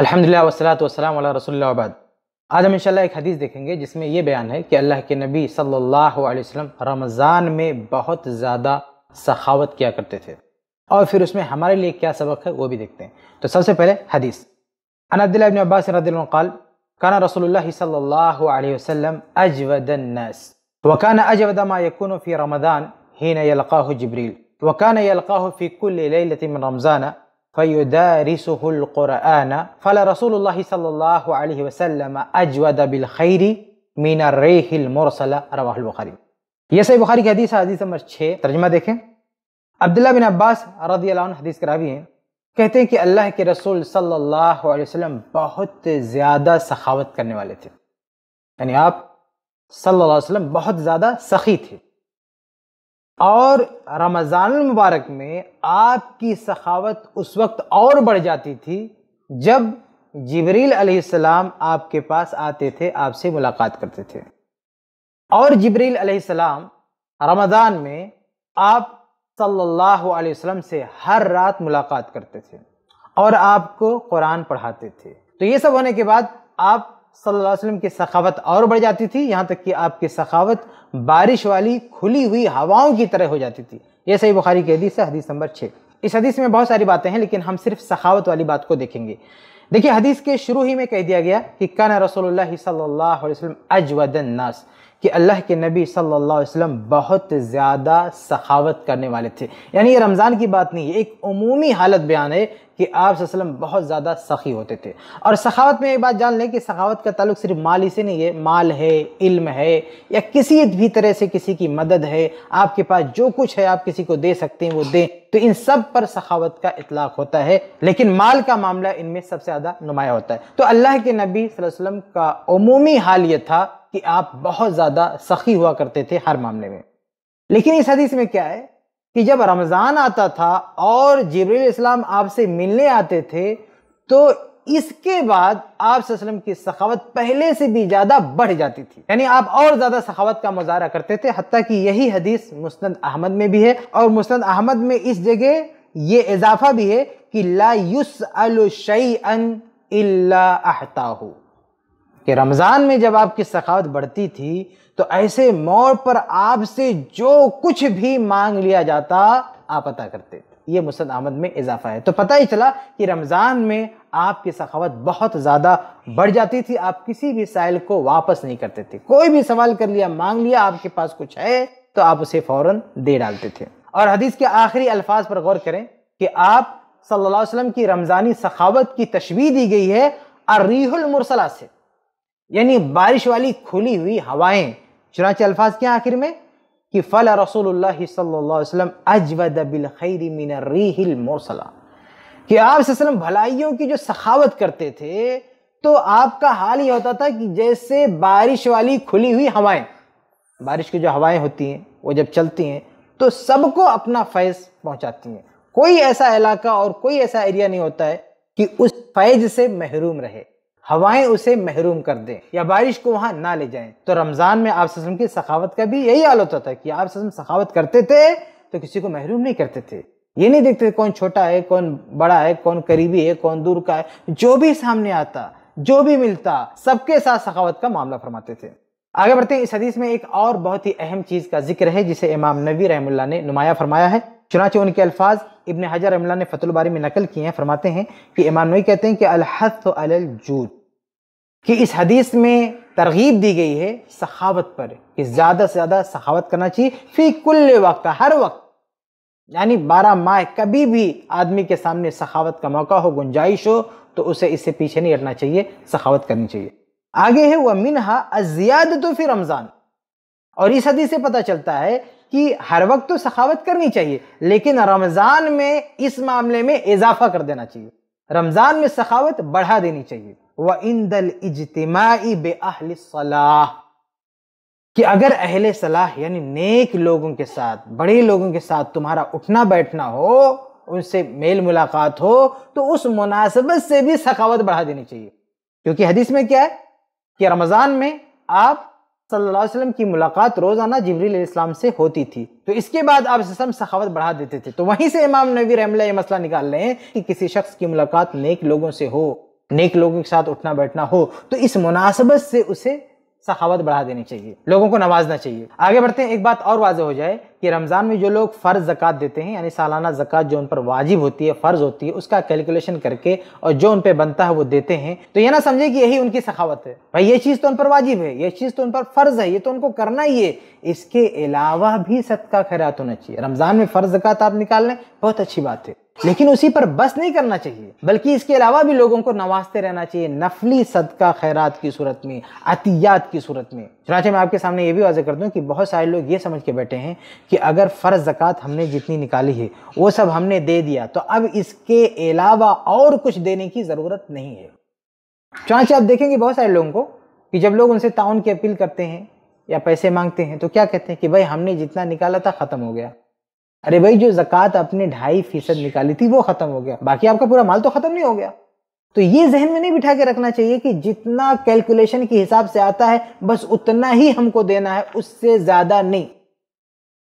अलहमदिल्ला वसलात वसलाम वाला रसोल्ला वबाद आज हम इंशाल्लाह एक हदीस देखेंगे जिसमें यह बयान है कि अल्लाह के नबी सल्लल्लाहु अलैहि वसल्लम रमज़ान में बहुत ज़्यादा सखावत किया करते थे और फिर उसमें हमारे लिए क्या सबक है वो भी देखते हैं तो सबसे पहले हदीस अनदिल्लाबिन अब्बास रदील काना रसोल्ला सल्लल्लाहु अलैहि वसल्लम अजवदन्नास वकान अजवद मा यकून फी रमदान हीन यलकाहु जिब्रील वकान यलकाहु फी कुल लैलतिन रमज़ाना फ़युदारिसुल्क़ुरआन फ़ला रसूल सल्लल्लाहु अलैहि वसल्लम अजवद बिल खैरी मीना रेहिल मोरसला रवाहुल बुखारी यह सही बुखारी की हदीस हदीस नंबर छः तर्जमा देखें अब्दुल्ला बिन अब्बास रदी हदीस के रावी हैं कहते हैं कि अल्लाह के रसूल सल्लल्लाहु अलैहि वसल्लम बहुत ज़्यादा सखावत करने वाले थे यानी आप सल्लल्लाहु अलैहि वसल्लम बहुत ज़्यादा सखी थे और रमज़ान मुबारक में आपकी सखावत उस वक्त और बढ़ जाती थी जब जबरील अलैहिस्सलाम आपके पास आते थे आपसे मुलाकात करते थे और जबरील अलैहिस्सलाम रमज़ान में आप सल्लल्लाहु अलैहि वसल्लम से हर रात मुलाकात करते थे और आपको कुरान पढ़ाते थे तो ये सब होने के बाद आप सल्लल्लाहु अलैहि वसल्लम की सखावत और बढ़ जाती थी यहाँ तक कि आपकी सखावत बारिश वाली खुली हुई हवाओं की तरह हो जाती थी यह सही बुखारी की हदीस है हदीस नंबर छः इस हदीस में बहुत सारी बातें हैं लेकिन हम सिर्फ सखावत वाली बात को देखेंगे देखिए हदीस के शुरू ही में कह दिया गया कि कान रसोल्ला सल्लल्लाहु अलैहि वसल्लम अजवदन नास कि अल्लाह के नबी सल्लल्लाहु अलैहि वसल्लम बहुत ज़्यादा सखावत करने वाले थे यानी ये रमज़ान की बात नहीं है एक अमूमी हालत बयान है कि आप बहुत ज़्यादा सखी होते थे और सखावत में एक बात जान लें कि सखावत का ताल्लुक सिर्फ माल से नहीं है माल है इल्म है या किसी भी तरह से किसी की मदद है आपके पास जो कुछ है आप किसी को दे सकते हैं वो दें तो इन सब पर सखावत का इतलाक होता है लेकिन माल का मामला इनमें सबसे ज़्यादा नुमाया होता है तो अल्लाह के नबी वसल्लम का अमूमी हाल ये था कि आप बहुत ज़्यादा सखी हुआ करते थे हर मामले में लेकिन इस हदीस में क्या है कि जब रमज़ान आता था और जबरी इस्लाम आपसे मिलने आते थे तो इसके बाद आप वसलम की सखावत पहले से भी ज़्यादा बढ़ जाती थी यानी आप और ज़्यादा सखावत का मुजाहरा करते थे हती कि यही हदीस मुस्ंद अहमद में भी है और मुस्ंद अहमद में इस जगह ये इजाफा भी है कि ला युस अन अहता कि रमज़ान में जब आपकी सखावत बढ़ती थी तो ऐसे मोड़ पर आपसे जो कुछ भी मांग लिया जाता आप अता करते थे ये मुसद अहमद में इजाफा है तो पता ही चला कि रमज़ान में आपकी सखावत बहुत ज़्यादा बढ़ जाती थी आप किसी भी साइल को वापस नहीं करते थे कोई भी सवाल कर लिया मांग लिया आपके पास कुछ है तो आप उसे फ़ौर दे डालते थे और हदीस के आखिरी अल्फाज पर गौर करें कि आप सल्लल्लाहु अलैहि वसल्लम की रमज़ानी सखावत की तशवी दी गई है अरीहुल मुरसला से यानी बारिश वाली खुली हुई हवाएं चुनाच अल्फाज क्या आखिर में कि फल रसूल सल्लाम अजवद बिल खैरी मिन रीहिल कि आप भलाइयों की जो सखावत करते थे तो आपका हाल ये होता था कि जैसे बारिश वाली खुली हुई हवाएं बारिश की जो हवाएं होती हैं वो जब चलती हैं तो सबको अपना फैज़ पहुंचाती हैं कोई ऐसा इलाका और कोई ऐसा एरिया नहीं होता है कि उस फैज से महरूम रहे हवाएं उसे महरूम कर दें या बारिश को वहां ना ले जाएं तो रमज़ान में आप सजम की सखावत का भी यही हाल होता था कि आप सजम सखावत करते थे तो किसी को महरूम नहीं करते थे ये नहीं देखते कौन छोटा है कौन बड़ा है कौन करीबी है कौन दूर का है जो भी सामने आता जो भी मिलता सबके साथ सखावत का मामला फरमाते थे आगे बढ़ते हैं इस हदीस में एक और बहुत ही अहम चीज़ का जिक्र है जिसे इमाम नबी रहमुल्ला ने नुमाया फरमाया है चुनाचे उनके अल्फाज इबन हजर अमला ने फतुल बारी में नकल किए हैं फरमाते हैं कि इमानोई कहते हैं कि अलहथ अलजूद कि इस हदीस में तरगीब दी गई है सखावत पर कि ज़्यादा से ज़्यादा सखावत करना चाहिए फी कुल वक्त हर वक्त यानी बारह माह कभी भी आदमी के सामने सखावत का मौका हो गुंजाइश हो तो उसे इससे पीछे नहीं हटना चाहिए सखावत करनी चाहिए आगे है वह मिनहा अजियाद तो फिर रमज़ान और इस हदीस से पता चलता है कि हर वक्त तो सखावत करनी चाहिए लेकिन रमज़ान में इस मामले में इजाफा कर देना चाहिए रमज़ान में सखावत बढ़ा देनी चाहिए व इन दल बे अहल सलाह कि अगर अहल सलाह यानी नेक लोगों के साथ बड़े लोगों के साथ तुम्हारा उठना बैठना हो उनसे मेल मुलाकात हो तो उस मुनासिबत से भी सखावत बढ़ा देनी चाहिए क्योंकि हदीस में क्या है कि रमज़ान में आप सल्लल्लाहु वसल्लम की मुलाकात रोज़ाना जबरील इस्लाम से होती थी तो इसके बाद आप जिसम सखावत बढ़ा देते थे तो वहीं से इमाम नबी रहमला ये मसला निकाल रहे हैं कि किसी शख्स की मुलाकात नेक लोगों से हो नेक लोगों के साथ उठना बैठना हो तो इस मुनासबत से उसे सखावत बढ़ा देनी चाहिए लोगों को नवाजना चाहिए आगे बढ़ते हैं एक बात और वाजह हो जाए कि रमज़ान में जो लोग फ़र्ज़ जक़ात देते हैं यानी सालाना जक़ात जो उन पर वाजिब होती है फ़र्ज़ होती है उसका कैलकुलेशन करके और जो उन पर बनता है वो देते हैं तो ये ना समझे कि यही उनकी सखावत है भाई ये चीज़ तो उन पर वाजिब है ये चीज़ तो उन पर फ़र्ज़ है ये तो उनको करना ही है इसके अलावा भी सदका खैरात होना चाहिए रमज़ान में फ़र्ज़ जक़ात आप निकाल लें बहुत अच्छी बात है लेकिन उसी पर बस नहीं करना चाहिए बल्कि इसके अलावा भी लोगों को नवाजते रहना चाहिए नफली सदका खैरात की सूरत में अतियात की सूरत में चुनाचे मैं आपके सामने ये भी वाजह कर दूँ कि बहुत सारे लोग ये समझ के बैठे हैं कि अगर फ़र्ज ज़क़़त हमने जितनी निकाली है वो सब हमने दे दिया तो अब इसके अलावा और कुछ देने की ज़रूरत नहीं है चुनाचे आप देखेंगे बहुत सारे लोगों को कि जब लोग उनसे ताउन की अपील करते हैं या पैसे मांगते हैं तो क्या कहते हैं कि भाई हमने जितना निकाला था ख़त्म हो गया अरे भाई जो जक़ात आपने ढाई फीसद निकाली थी वो ख़त्म हो गया बाकी आपका पूरा माल तो ख़त्म नहीं हो गया तो ये जहन में नहीं बिठा के रखना चाहिए कि जितना कैलकुलेशन के हिसाब से आता है बस उतना ही हमको देना है उससे ज़्यादा नहीं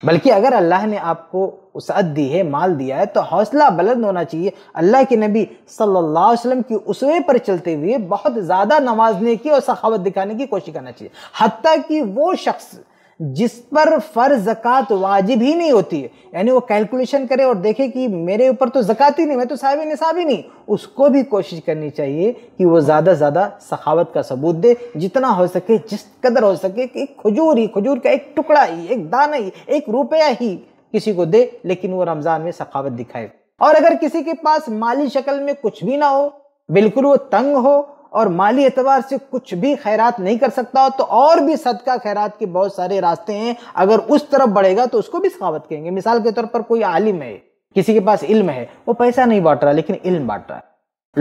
बल्कि अगर अल्लाह ने आपको उसत दी है माल दिया है तो हौसला बुलंद होना चाहिए अल्लाह के नबी सल्लल्लाहु अलैहि वसल्लम की उसवे पर चलते हुए बहुत ज़्यादा नवाजने की और सखावत दिखाने की कोशिश करना चाहिए हती कि वो शख्स जिस पर फर जक़ात वाजिब ही नहीं होती है यानी वो कैलकुलेशन करे और देखे कि मेरे ऊपर तो जक़ात ही नहीं मैं तो साहिब निसाब ही नहीं उसको भी कोशिश करनी चाहिए कि वो ज़्यादा से ज़्यादा सखावत का सबूत दे जितना हो सके जिस कदर हो सके कि एक खजूर ही खजूर का एक टुकड़ा ही एक दाना ही एक रुपया ही किसी को दे लेकिन वो रमज़ान में सखावत दिखाए और अगर किसी के पास माली शक्ल में कुछ भी ना हो बिल्कुल वो तंग हो और माली एतबार से कुछ भी खैरात नहीं कर सकता तो और भी सदका खैरात के बहुत सारे रास्ते हैं अगर उस तरफ बढ़ेगा तो उसको भी सखावत कहेंगे मिसाल के तौर पर कोई आलिम है किसी के पास इल्म है वो पैसा नहीं बांट रहा लेकिन इल्म बांट रहा है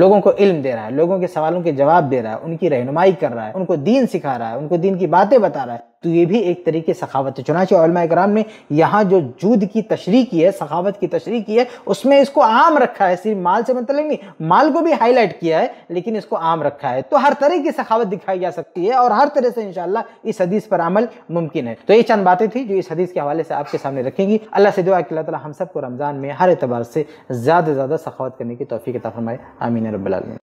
लोगों को इल्म दे रहा है लोगों के सवालों के जवाब दे रहा है उनकी रहनुमाई कर रहा है उनको दीन सिखा रहा है उनको दीन की बातें बता रहा है तो ये भी एक तरीके सखावत है चुनाच कराम ने यहाँ जो जूद की तशरी की है सखावत की तशरी की है उसमें इसको आम रखा है सिर्फ माल से मतलब नहीं माल को भी हाईलाइट किया है लेकिन इसको आम रखा है तो हर तरह की सखावत दिखाई जा सकती है और हर तरह से इनशाला इस हदीस पर अमल मुमकिन है तो ये चंद बातें थी जो इस हदीस के हवाले से आपके सामने रखेंगी अल्लाह से दुआ कि को सबको रमज़ान में हर एतबार से ज़्यादा से ज़्यादा सखावत करने की तोफ़ी के तफरमाए आमीन रबालमीन